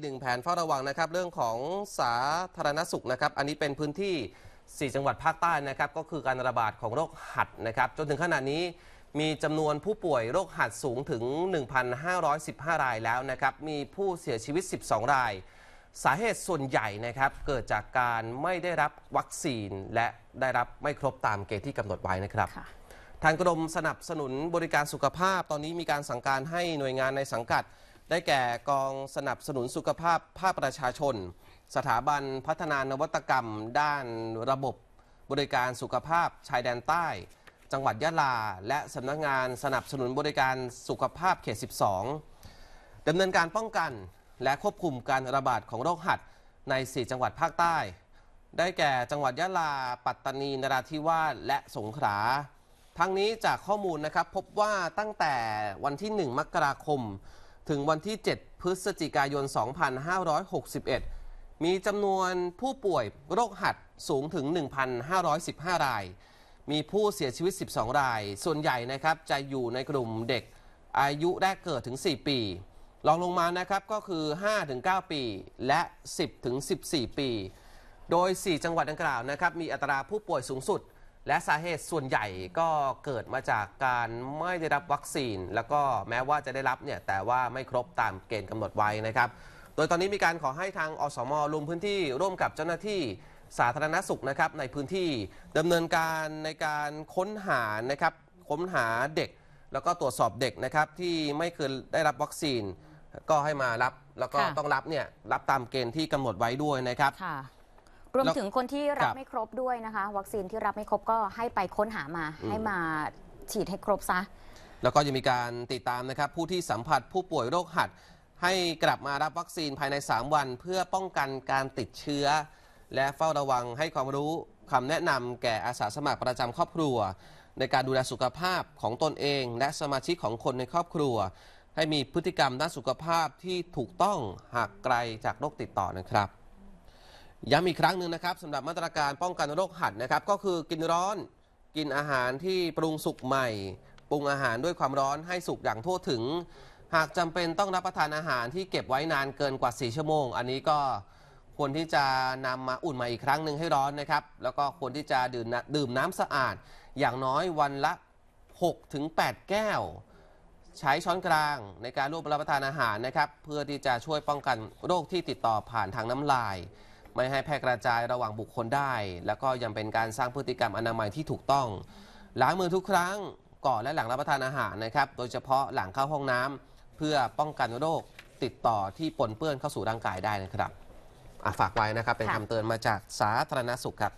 กหนึ่งแผนเฝ้าระวังนะครับเรื่องของสาธารณสุขนะครับอันนี้เป็นพื้นที่ 4 จังหวัดภาคใต้นะครับก็คือการระบาดของโรคหัดนะครับจนถึงขณะนี้มีจำนวนผู้ป่วยโรคหัดสูงถึง 1,515 รายแล้วนะครับมีผู้เสียชีวิต 12 ราย สาเหตุส่วนใหญ่นะครับเกิดจากการไม่ได้รับวัคซีนและได้รับไม่ครบตามเกณฑ์ที่กำหนดไว้นะครับทางกรมสนับสนุนบริการสุขภาพ ตอนนี้มีการสั่งการให้หน่วยงานในสังกัดได้แก่กองสนับสนุนสุขภาพภาคประชาชน สถาบันพัฒนานวัตกรรมด้านระบบ บริการสุขภาพชายแดนใต้ จังหวัดยะลา และสำนักงานสนับสนุนบริการสุขภาพเขต 12ดำเนินการป้องกันและควบคุมการระบาดของโรคหัดใน 4 จังหวัดภาคใต้ ได้แก่จังหวัดยะลา ปัตตานีนราธิวาส และสงขลาทั้งนี้จากข้อมูลนะครับพบว่าตั้งแต่วันที่ 1มกราคมถึงวันที่ 7 พฤศจิกายน 2561 มีจำนวนผู้ป่วยโรคหัดสูงถึง 1,515ราย มีผู้เสียชีวิต 12ราย ส่วนใหญ่นะครับจะอยู่ในกลุ่มเด็กอายุแรกเกิดถึง 4 ปีลองลงมานะครับก็คือ 5-9 ปีและ 10-14 ปี โดย 4 จังหวัดดังกล่าวนะครับมีอัตราผู้ป่วยสูงสุดและสาเหตุส่วนใหญ่ก็เกิดมาจากการไม่ได้รับวัคซีน แล้วก็แม้ว่าจะได้รับเนี่ย แต่ว่าไม่ครบตามเกณฑ์กำหนดไว้นะครับ โดยตอนนี้มีการขอให้ทางอสมลงพื้นที่ร่วมกับเจ้าหน้าที่สาธารณสุขนะครับ ในพื้นที่ดำเนินการในการค้นหานะครับค้นหาเด็ก แล้วก็ตรวจสอบเด็กนะครับที่ไม่เคยได้รับวัคซีนก็ให้มารับ แล้วก็ต้องรับเนี่ยรับตามเกณฑ์ที่กำหนดไว้ด้วยนะครับรวมถึงคนที่รับไม่ครบด้วยนะคะ วัคซีนที่รับไม่ครบก็ให้ไปค้นหามาให้มาฉีดให้ครบซะ แล้วก็ยังมีการติดตามนะครับ ผู้ที่สัมผัสผู้ป่วยโรคหัด ให้กลับมารับวัคซีนภายใน 3 วันเพื่อป้องกันการติดเชื้อ และเฝ้าระวังให้ความรู้คำแนะนำแก่อาสาสมัครประจำครอบครัว ในการดูแลสุขภาพของตนเอง และสมาชิกของคนในครอบครัว ให้มีพฤติกรรมด้านสุขภาพที่ถูกต้องหากไกลจากโรคติดต่อนะครับย้ำอีกครั้งหนึ่งนะครับสำหรับมาตรการป้องกันโรคหัดนะครับ ก็คือกินร้อนกินอาหารที่ปรุงสุกใหม่ ปรุงอาหารด้วยความร้อนให้สุกอย่างทั่วถึง หากจำเป็นต้องรับประทานอาหาร ที่เก็บไว้นานเกินกว่า 4 ชั่วโมง อันนี้ก็ควรที่จะนำมาอุ่นใหม่อีกครั้งหนึ่งให้ร้อนนะครับ แล้วก็ควรที่จะดื่มดื่มน้ำสะอาดอย่างน้อยวันละ 6-8 แก้ว ใช้ช้อนกลางในการร่วมรับประทานอาหารนะครับ เพื่อที่จะช่วยป้องกันโรคที่ติดต่อผ่านทางน้ำลายไม่ให้แพร่กระจายระหว่างบุคคลได้ แล้วก็ยังเป็นการสร้างพฤติกรรมอนามัยที่ถูกต้องล้างมือทุกครั้งก่อนและหลังรับประทานอาหารนะครับโดยเฉพาะหลังเข้าห้องน้ำ เพื่อป้องกันโรคติดต่อที่ปนเปื้อนเข้าสู่ร่างกายได้นะครับฝากไว้นะครับเป็นคำเตือนมาจากสาธารณสุขครับ